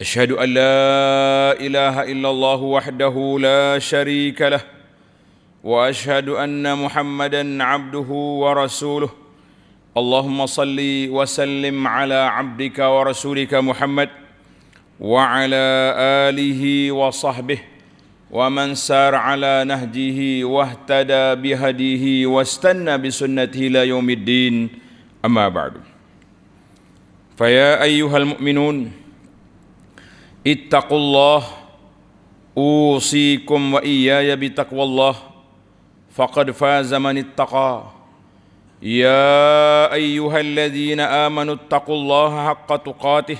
أشهد أن لا إله إلا الله وحده لا شريك له وأشهد أن محمدا عبده ورسوله اللهم صل وسلم على عبدك ورسولك محمد وعلى آله وصحبه ومن سار على نهجه واهتدى بهديه واستنى بسنته إلى يوم الدين أما بعد فيا أيها المؤمنون اتقوا الله اوصيكم واياي بتقوى الله فقد فاز من اتقى يا ايها الذين امنوا اتقوا الله حق تقاته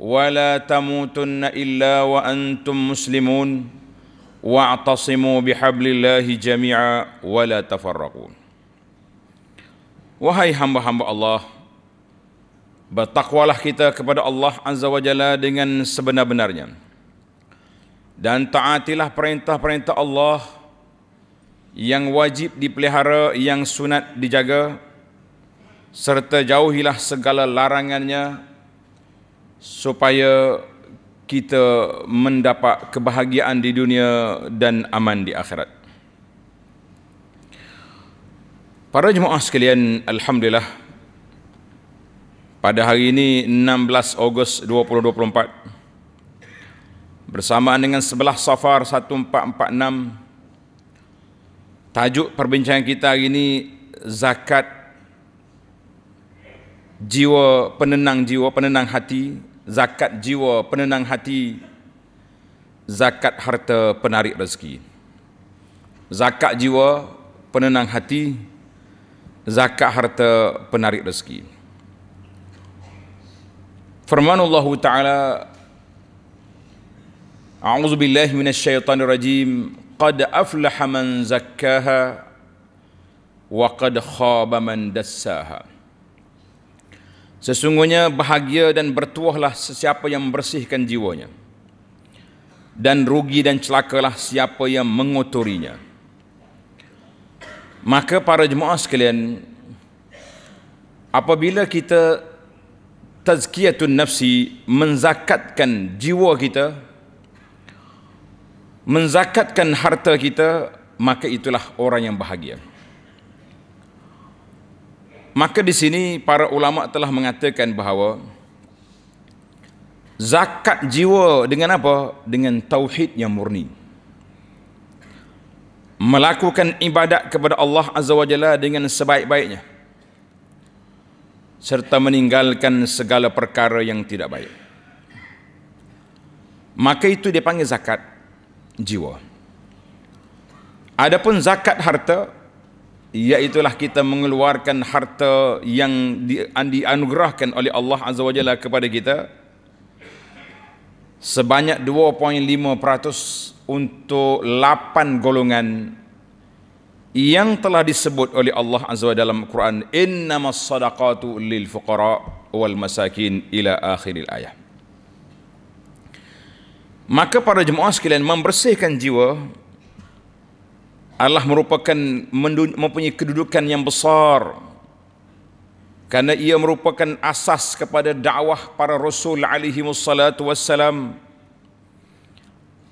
ولا تموتن الا وانتم مسلمون واعتصموا بحبل الله جميعا ولا تفرقون وهي hamba-hamba الله bertakwalah kita kepada Allah Azza wa Jalla dengan sebenar-benarnya dan taatilah perintah-perintah Allah yang wajib dipelihara yang sunat dijaga serta jauhilah segala larangannya supaya kita mendapat kebahagiaan di dunia dan aman di akhirat Para jemaah sekalian alhamdulillah pada hari ini 16 Ogos 2024 bersamaan dengan sebelah Safar 1446 tajuk perbincangan kita hari ini zakat jiwa penenang jiwa penenang hati zakat jiwa penenang hati zakat harta penarik rezeki zakat jiwa penenang hati zakat harta penarik rezeki zakat jiwa, penenang hati, فرمان الله تعالى أعوذ بالله من الشيطان الرجيم قد أفلح من زكاها وقد خاب من دساها Sesungguhnya bahagia dan bertuahlah sesiapa yang membersihkan jiwanya dan rugi dan celakalah siapa yang mengotorinya. Maka para jemaah sekalian, apabila kita tazkiyatun nafsi menzakatkan jiwa kita menzakatkan harta kita maka itulah orang yang bahagia maka di sini para ulama telah mengatakan bahawa zakat jiwa dengan apa dengan tauhid yang murni melakukan ibadat kepada Allah azza wajalla dengan sebaik-baiknya serta meninggalkan segala perkara yang tidak baik. Maka itu dia panggil zakat jiwa. Adapun zakat harta ialah kita mengeluarkan harta yang dianugerahkan oleh Allah Azza wa Jalla kepada kita sebanyak 2.5% untuk 8 golongan yang telah disebut oleh Allah Azza wa dalam Quran innamas sadaqatu lil fuqara wal masakin ila akhiril ayat maka para jemaah sekalian membersihkan jiwa Allah merupakan mempunyai kedudukan yang besar kerana ia merupakan asas kepada dakwah para rasul alaihi wassalatu wassalam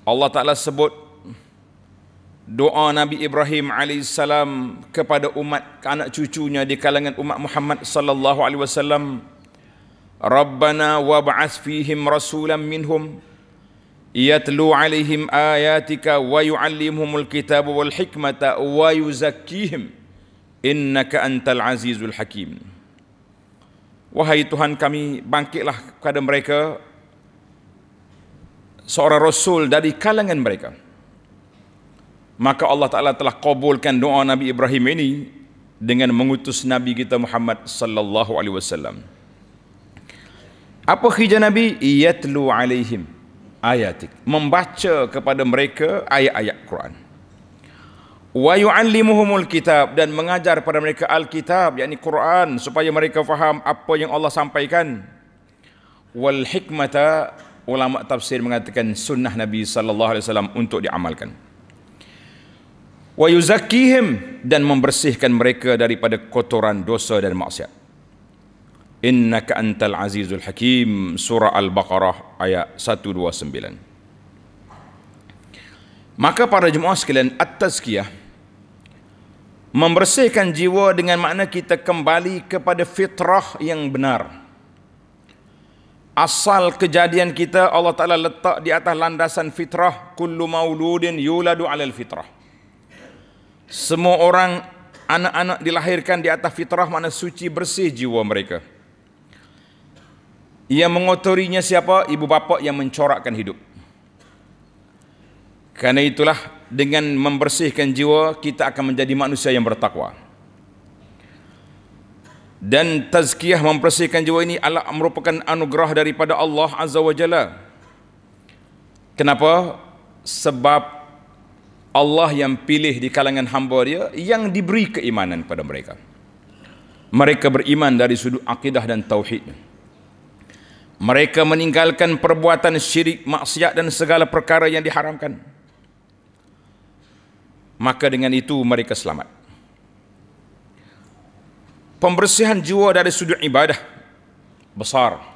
Allah Taala sebut doa Nabi Ibrahim alaihissalam kepada umat anak cucunya di kalangan umat Muhammad sallallahu alaihi wasallam Rabbana wab'ats fihim rasulan minhum yatlu alaihim ayatika wa yu'allimuhumul kitaba wal hikmata wa yuzakkihim innaka antal azizul hakim Wahai Tuhan kami bangkitlah kepada mereka seorang rasul dari kalangan mereka maka Allah Taala telah kabulkan doa Nabi Ibrahim ini dengan mengutus Nabi kita Muhammad sallallahu alaihi wasallam. Apa kerja Nabi? Yatlu alaihim ayatik. Membaca kepada mereka ayat-ayat Quran. Wa yu'allimuhumul kitab dan mengajar kepada mereka alkitab kitab yakni Quran supaya mereka faham apa yang Allah sampaikan. Wal hikmata ulama tafsir mengatakan sunnah Nabi sallallahu alaihi wasallam untuk diamalkan wa yuzakkihim dan membersihkan mereka daripada kotoran dosa dan maksiat. Innaka antal azizul hakim surah al-Baqarah ayat 129. Maka para jemaah sekalian at-tazkiyah membersihkan jiwa dengan makna kita kembali kepada fitrah yang benar. Asal kejadian kita Allah Taala letak di atas landasan fitrah kullu mauludin yuladu alal fitrah. Semua orang anak-anak dilahirkan di atas fitrah mana suci bersih jiwa mereka. Ia mengotorinya siapa? Ibu bapa yang mencorakkan hidup. Karena itulah dengan membersihkan jiwa kita akan menjadi manusia yang bertakwa. Dan tazkiyah membersihkan jiwa ini adalah merupakan anugerah daripada Allah Azza wa Jalla. Kenapa? Sebab Allah yang pilih di kalangan hamba dia yang diberi keimanan kepada mereka. Mereka beriman dari sudut akidah dan tauhid. Mereka meninggalkan perbuatan syirik, maksiat dan segala perkara yang diharamkan. Maka dengan itu mereka selamat. Pembersihan jiwa dari sudut ibadah besar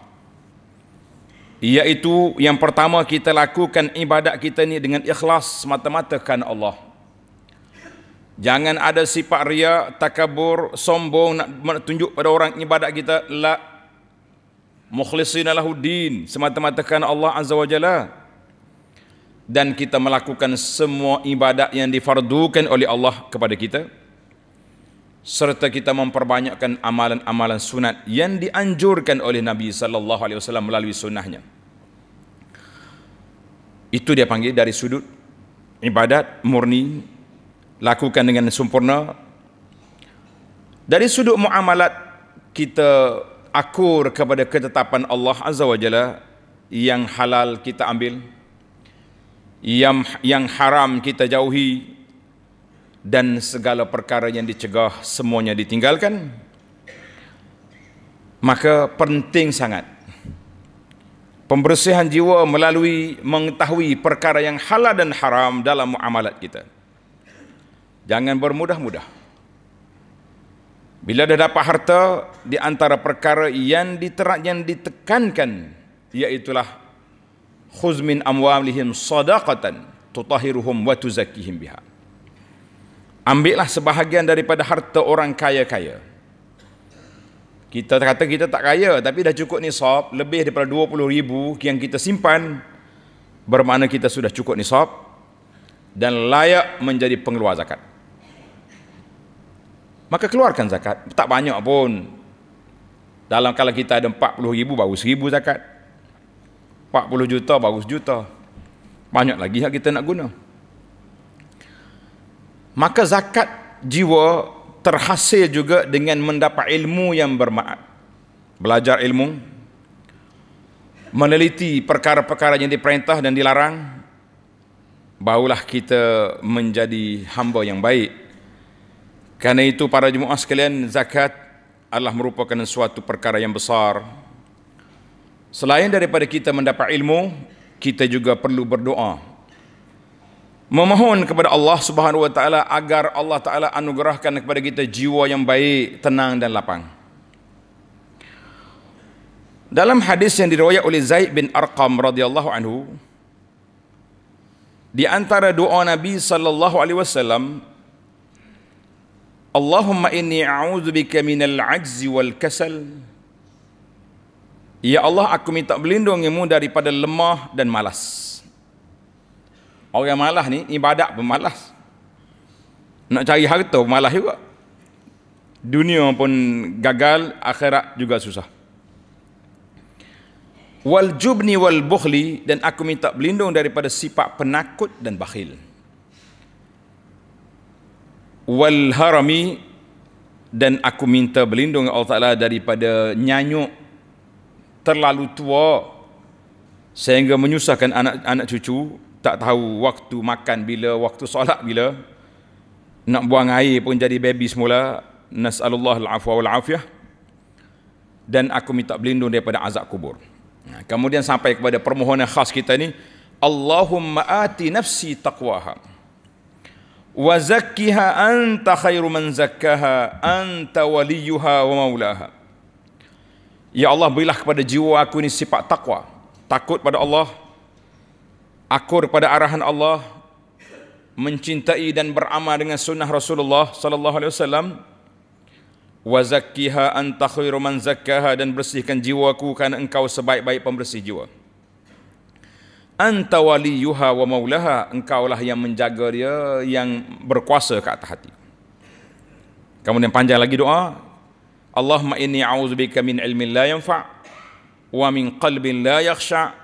iaitu yang pertama kita lakukan ibadat kita ni dengan ikhlas semata-mata kerana Allah. Jangan ada sifat ria, takabur, sombong nak tunjuk pada orang ibadat kita la mukhlisinalah lahuddin semata-mata kerana Allah azza wajalla. Dan kita melakukan semua ibadat yang difardukan oleh Allah kepada kita serta kita memperbanyakkan amalan-amalan sunat yang dianjurkan oleh Nabi sallallahu alaihi wasallam melalui sunnahnya. Itu dia panggil dari sudut ibadat murni lakukan dengan sempurna. Dari sudut muamalat kita akur kepada ketetapan Allah Azza Wajalla yang halal kita ambil yang yang haram kita jauhi dan segala perkara yang dicegah semuanya ditinggalkan maka penting sangat pembersihan jiwa melalui mengetahui perkara yang halal dan haram dalam muamalat kita jangan bermudah-mudah bila dah dapat harta di antara perkara yang diterak yang ditekankan ialah khuz min amwalihim sadaqatan tutahiruhum wa tuzakkihim biha ambillah sebahagian daripada harta orang kaya-kaya. Kita kata kita tak kaya, tapi dah cukup ni sob. lebih daripada 20 ribu yang kita simpan, bermakna kita sudah cukup ni sob dan layak menjadi pengeluar zakat. Maka keluarkan zakat, tak banyak pun. Dalam kalau kita ada 40 ribu, baru 1 ribu zakat. 40 juta, baru 1 juta. Banyak lagi yang kita nak guna maka zakat jiwa terhasil juga dengan mendapat ilmu yang bermakna belajar ilmu meneliti perkara-perkara yang diperintah dan dilarang barulah kita menjadi hamba yang baik kerana itu para jemaah sekalian zakat adalah merupakan suatu perkara yang besar selain daripada kita mendapat ilmu kita juga perlu berdoa memohon kepada Allah Subhanahu wa taala agar Allah taala anugerahkan kepada kita jiwa yang baik, tenang dan lapang. Dalam hadis yang diriwayatkan oleh Zaid bin Arqam radhiyallahu anhu di antara doa Nabi sallallahu alaihi wasallam Allahumma inni a'udzubika minal 'ajzi wal kasal Ya Allah aku minta berlindungimu daripada lemah dan malas. Orang malas ni ibadat pun malas. Nak cari harta pun malas juga. Dunia pun gagal, akhirat juga susah. Wal jubni wal bukhli dan aku minta berlindung daripada sifat penakut dan bakhil. Wal harami dan aku minta berlindung Allah Ta'ala daripada nyanyuk terlalu tua sehingga menyusahkan anak-anak cucu tak tahu waktu makan bila, waktu solat bila. Nak buang air pun jadi baby semula. Nas'alullah al-afwa wal-afiyah. Dan aku minta berlindung daripada azab kubur. Kemudian sampai kepada permohonan khas kita ni. Allahumma ati nafsi taqwaha. Wa zakkiha anta khairu man zakkaha. Anta waliyuha wa maulaha. Ya Allah, berilah kepada jiwa aku ni sifat takwa. Takut pada Allah. Allah akur pada arahan Allah mencintai dan beramal dengan sunnah Rasulullah sallallahu alaihi wasallam wa zakkiha anta khairu man zakkaha dan bersihkan jiwaku karena engkau sebaik-baik pembersih jiwa anta waliyuha wa maulaha engkaulah yang menjaga dia yang berkuasa ke atas hati kemudian panjang lagi doa Allahumma inni a'udzubika min ilmin la yanfa' wa min qalbin la yakhsha'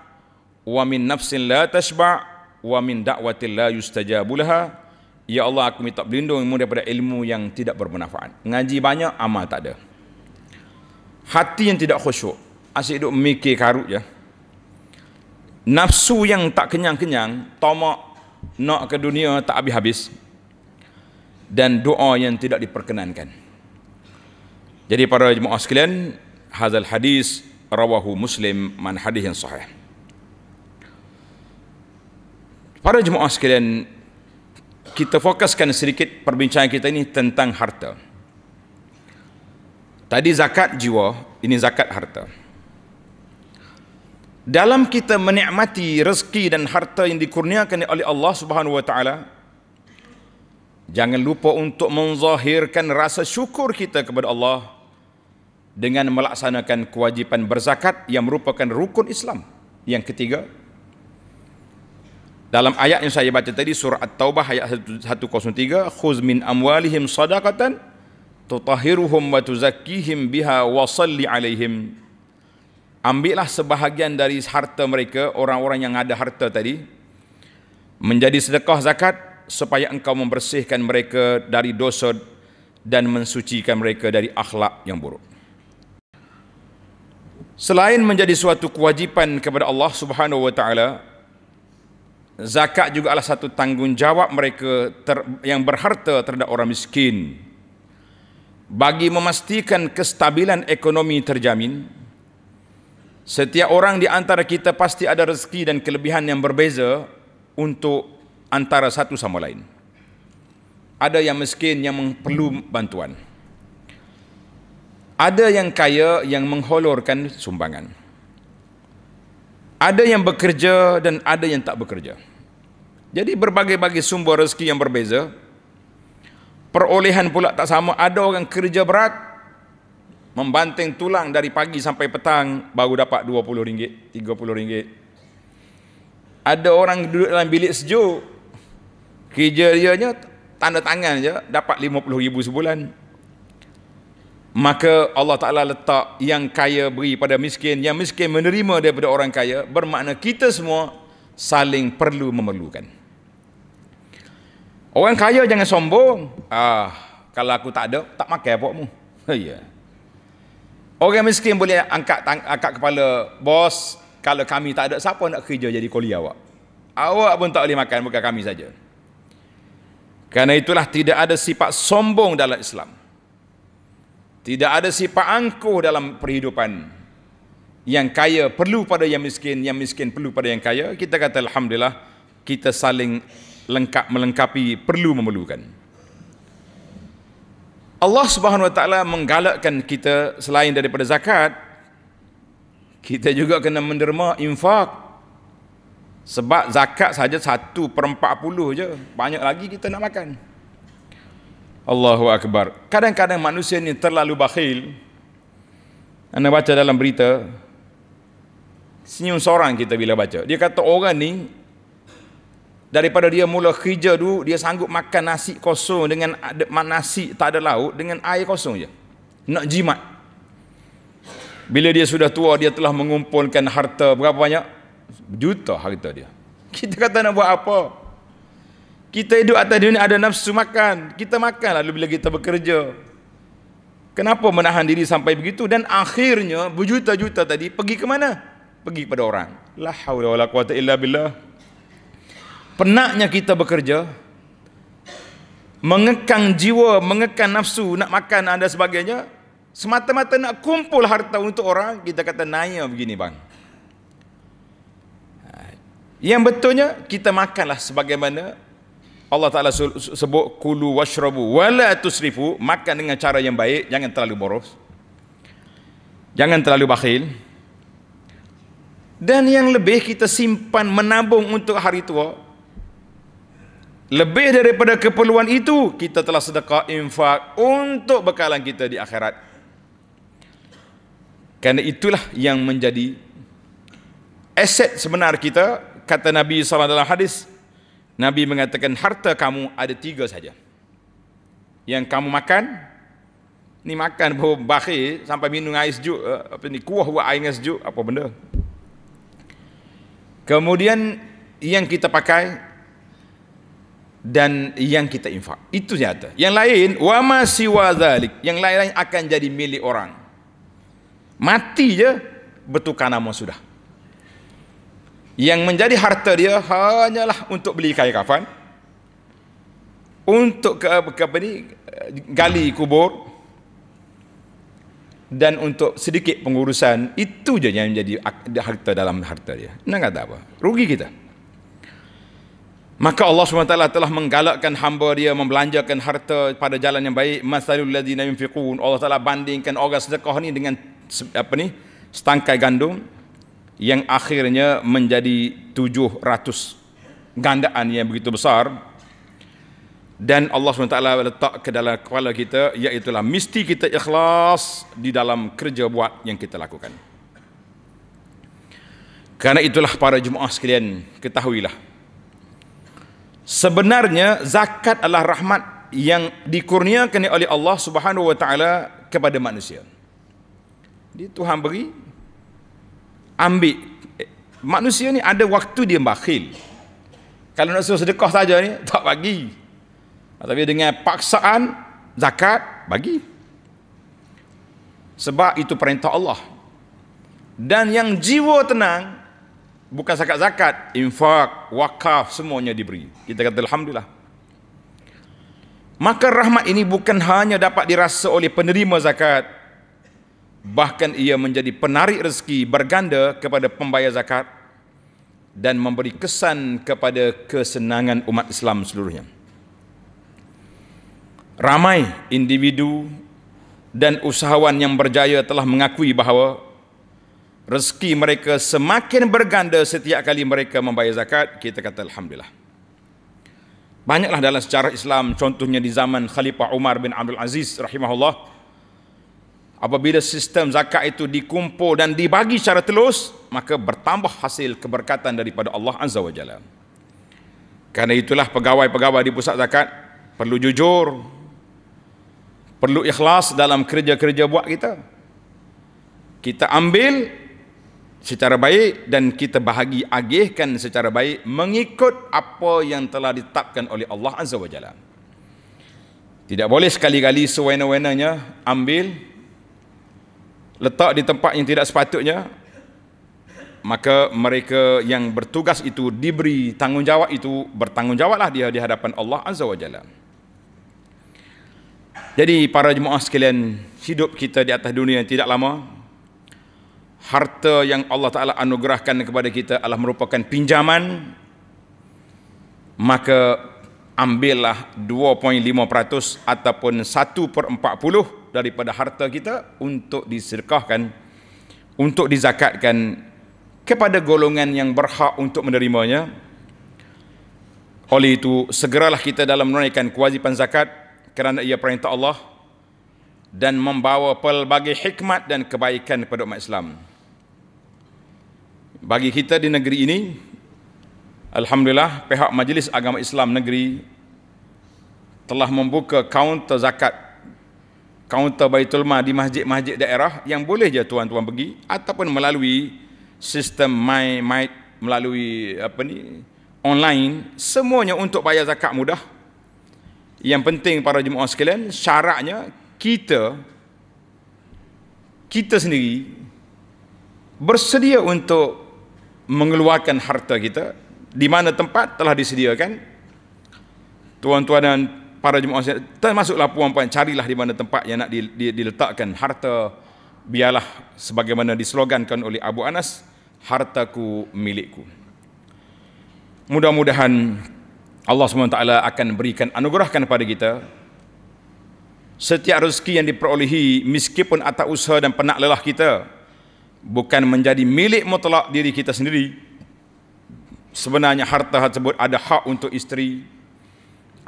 wa min nafsin la tashba wa min da'watin la yustajabu laha ya Allah aku minta berlindung mu daripada ilmu yang tidak bermanfaat ngaji banyak amal tak ada hati yang tidak khusyuk asyik duk mikir karut je nafsu yang tak kenyang-kenyang tomak nak ke dunia tak habis-habis dan doa yang tidak diperkenankan jadi para jemaah sekalian hazal hadis rawahu muslim man hadis yang sahih Para jemaah sekalian, kita fokuskan sedikit perbincangan kita ini tentang harta. Tadi zakat jiwa, ini zakat harta. Dalam kita menikmati rezeki dan harta yang dikurniakan oleh Allah Subhanahu wa taala, jangan lupa untuk menzahirkan rasa syukur kita kepada Allah dengan melaksanakan kewajipan berzakat yang merupakan rukun Islam. Yang ketiga, dalam ayat yang saya baca tadi surah At-Taubah ayat 103, "Khuz min amwalihim sadaqatan tutahhiruhum wa tuzakkihim biha wa salli alaihim." Ambillah sebahagian dari harta mereka, orang-orang yang ada harta tadi, menjadi sedekah zakat supaya engkau membersihkan mereka dari dosa dan mensucikan mereka dari akhlak yang buruk. Selain menjadi suatu kewajipan kepada Allah Subhanahu wa taala Zakat juga adalah satu tanggungjawab mereka ter, yang berharta terhadap orang miskin. Bagi memastikan kestabilan ekonomi terjamin, setiap orang di antara kita pasti ada rezeki dan kelebihan yang berbeza untuk antara satu sama lain. Ada yang miskin yang perlu bantuan. Ada yang kaya yang menghulurkan sumbangan ada yang bekerja dan ada yang tak bekerja. Jadi berbagai-bagai sumber rezeki yang berbeza. Perolehan pula tak sama. Ada orang kerja berat membanting tulang dari pagi sampai petang baru dapat RM20, RM30. Ada orang duduk dalam bilik sejuk. Kerja dia tanda tangan je dapat RM50,000 sebulan. Maka Allah Ta'ala letak yang kaya beri pada miskin, yang miskin menerima daripada orang kaya, bermakna kita semua saling perlu memerlukan. Orang kaya jangan sombong. Ah, kalau aku tak ada, tak makan pokmu. Ya. Orang miskin boleh angkat, angkat kepala bos, kalau kami tak ada, siapa nak kerja jadi koli awak? Awak pun tak boleh makan, bukan kami saja. Karena itulah tidak ada sifat sombong dalam Islam. Tidak ada sifat angkuh dalam perhidupan. Yang kaya perlu pada yang miskin, yang miskin perlu pada yang kaya. Kita kata Alhamdulillah, kita saling lengkap melengkapi perlu memerlukan. Allah Subhanahu Wa Taala menggalakkan kita selain daripada zakat, kita juga kena menderma infak. Sebab zakat saja satu per puluh je, banyak lagi kita nak makan. Allahu Akbar. Kadang-kadang manusia ini terlalu bakhil. Anda baca dalam berita, senyum seorang kita bila baca. Dia kata orang ni, daripada dia mula kerja dulu, dia sanggup makan nasi kosong dengan nasi tak ada lauk, dengan air kosong je. Nak jimat. Bila dia sudah tua, dia telah mengumpulkan harta berapa banyak? Juta harta dia. Kita kata nak buat Apa? Kita hidup atas dunia ada nafsu makan. Kita makan lalu bila kita bekerja. Kenapa menahan diri sampai begitu? Dan akhirnya berjuta-juta tadi pergi ke mana? Pergi kepada orang. La hawla wa la quwata illa billah. Penatnya kita bekerja. Mengekang jiwa, mengekang nafsu, nak makan anda sebagainya. Semata-mata nak kumpul harta untuk orang. Kita kata naya begini bang. Ha. Yang betulnya kita makanlah sebagaimana Allah Taala sebut kulu washrabu wala tusrifu makan dengan cara yang baik jangan terlalu boros jangan terlalu bakhil dan yang lebih kita simpan menabung untuk hari tua lebih daripada keperluan itu kita telah sedekah infak untuk bekalan kita di akhirat kerana itulah yang menjadi aset sebenar kita kata Nabi SAW dalam hadis Nabi mengatakan harta kamu ada tiga saja. Yang kamu makan, ni makan bau bakhir sampai minum air sejuk, eh, apa ni, kuah buat air sejuk, apa benda. Kemudian yang kita pakai dan yang kita infak. Itu yang Yang lain, wa ma siwa dhalik. Yang lain-lain akan jadi milik orang. Mati je, bertukar nama sudah yang menjadi harta dia hanyalah untuk beli kain kafan untuk ke, ke apa ni gali kubur dan untuk sedikit pengurusan itu je yang menjadi harta dalam harta dia nak kata apa rugi kita Maka Allah SWT telah menggalakkan hamba dia membelanjakan harta pada jalan yang baik. Masalul ladina yunfiqun. Allah Taala bandingkan orang sedekah ini dengan apa ni? Setangkai gandum yang akhirnya menjadi 700 gandaan yang begitu besar dan Allah SWT letak ke dalam kepala kita iaitulah mesti kita ikhlas di dalam kerja buat yang kita lakukan kerana itulah para jemaah sekalian ketahuilah sebenarnya zakat adalah rahmat yang dikurniakan oleh Allah Subhanahu wa taala kepada manusia. Dia Tuhan beri, ambil manusia ni ada waktu dia bakhil kalau nak suruh sedekah saja ni tak bagi tapi dengan paksaan zakat bagi sebab itu perintah Allah dan yang jiwa tenang bukan zakat zakat infak wakaf semuanya diberi kita kata alhamdulillah maka rahmat ini bukan hanya dapat dirasa oleh penerima zakat bahkan ia menjadi penarik rezeki berganda kepada pembayar zakat dan memberi kesan kepada kesenangan umat Islam seluruhnya. Ramai individu dan usahawan yang berjaya telah mengakui bahawa rezeki mereka semakin berganda setiap kali mereka membayar zakat, kita kata Alhamdulillah. Banyaklah dalam sejarah Islam, contohnya di zaman Khalifah Umar bin Abdul Aziz rahimahullah, Apabila sistem zakat itu dikumpul dan dibagi secara telus, maka bertambah hasil keberkatan daripada Allah Azza wa Jalla. Karena itulah pegawai-pegawai di pusat zakat perlu jujur, perlu ikhlas dalam kerja-kerja buat kita. Kita ambil secara baik dan kita bahagi agihkan secara baik mengikut apa yang telah ditetapkan oleh Allah Azza wa Jalla. Tidak boleh sekali-kali sewena-wenanya ambil letak di tempat yang tidak sepatutnya maka mereka yang bertugas itu diberi tanggungjawab itu bertanggungjawablah dia di hadapan Allah Azza wa Jalla jadi para jemaah sekalian hidup kita di atas dunia yang tidak lama harta yang Allah Ta'ala anugerahkan kepada kita adalah merupakan pinjaman maka ambillah 2.5% ataupun 1 40 daripada harta kita untuk diserkahkan, untuk dizakatkan kepada golongan yang berhak untuk menerimanya oleh itu segeralah kita dalam menunaikan kewajipan zakat kerana ia perintah Allah dan membawa pelbagai hikmat dan kebaikan kepada umat Islam bagi kita di negeri ini Alhamdulillah pihak Majlis Agama Islam negeri telah membuka kaunter zakat kaunter Baitul Mal di masjid-masjid daerah yang boleh je tuan-tuan pergi ataupun melalui sistem my my melalui apa ni online semuanya untuk bayar zakat mudah. Yang penting para jemaah sekalian syaratnya kita kita sendiri bersedia untuk mengeluarkan harta kita di mana tempat telah disediakan tuan-tuan dan para jemaah sekalian termasuklah puan-puan carilah di mana tempat yang nak diletakkan harta biarlah sebagaimana dislogankan oleh Abu Anas hartaku milikku mudah-mudahan Allah SWT akan berikan anugerahkan kepada kita setiap rezeki yang diperolehi meskipun atas usaha dan penak lelah kita bukan menjadi milik mutlak diri kita sendiri sebenarnya harta tersebut ada hak untuk isteri,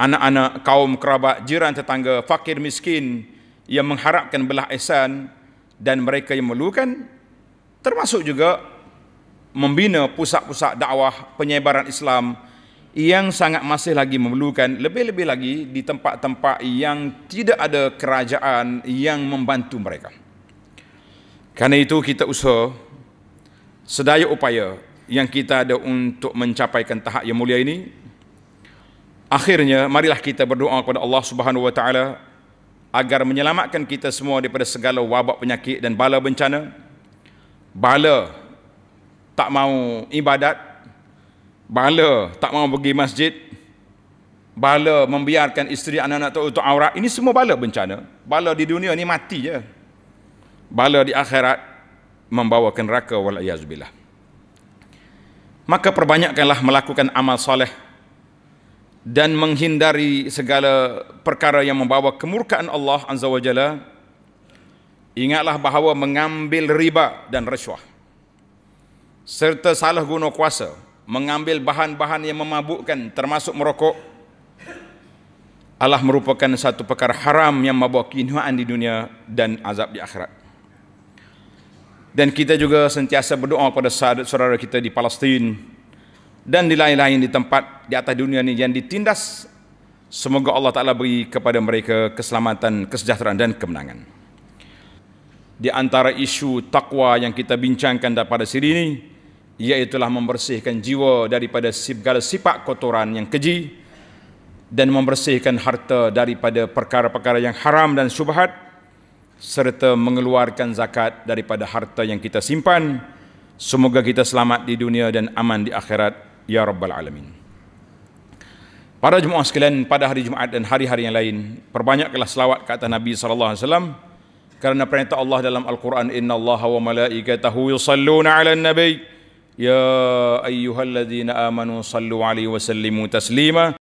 anak-anak, kaum kerabat, jiran tetangga, fakir miskin yang mengharapkan belah ihsan dan mereka yang memerlukan termasuk juga membina pusat-pusat dakwah penyebaran Islam yang sangat masih lagi memerlukan lebih-lebih lagi di tempat-tempat yang tidak ada kerajaan yang membantu mereka. Karena itu kita usaha sedaya upaya yang kita ada untuk mencapaikan tahap yang mulia ini Akhirnya marilah kita berdoa kepada Allah Subhanahu wa taala agar menyelamatkan kita semua daripada segala wabak penyakit dan bala bencana. Bala tak mau ibadat, bala tak mau pergi masjid, bala membiarkan isteri anak-anak tu untuk aurat. Ini semua bala bencana. Bala di dunia ni mati je. Bala di akhirat membawa ke neraka wal iazbillah. Maka perbanyakkanlah melakukan amal soleh dan menghindari segala perkara yang membawa kemurkaan Allah Azza wa Jalla ingatlah bahawa mengambil riba dan rasuah serta salah guna kuasa mengambil bahan-bahan yang memabukkan termasuk merokok Allah merupakan satu perkara haram yang membawa kehinaan di dunia dan azab di akhirat dan kita juga sentiasa berdoa kepada saudara kita di Palestin dan di lain-lain di tempat di atas dunia ini yang ditindas semoga Allah Taala beri kepada mereka keselamatan, kesejahteraan dan kemenangan. Di antara isu takwa yang kita bincangkan daripada siri ini ialah membersihkan jiwa daripada segala sifat kotoran yang keji dan membersihkan harta daripada perkara-perkara yang haram dan syubhat serta mengeluarkan zakat daripada harta yang kita simpan semoga kita selamat di dunia dan aman di akhirat ya rabbal alamin para jemaah sekalian pada hari Jumaat dan hari-hari yang lain perbanyaklah selawat kata Nabi sallallahu alaihi wasallam kerana perintah Allah dalam Al-Quran Inna Allah wa malaikatahu yusalluna 'alan nabi ya ayyuhalladzina amanu sallu 'alaihi wa sallimu taslima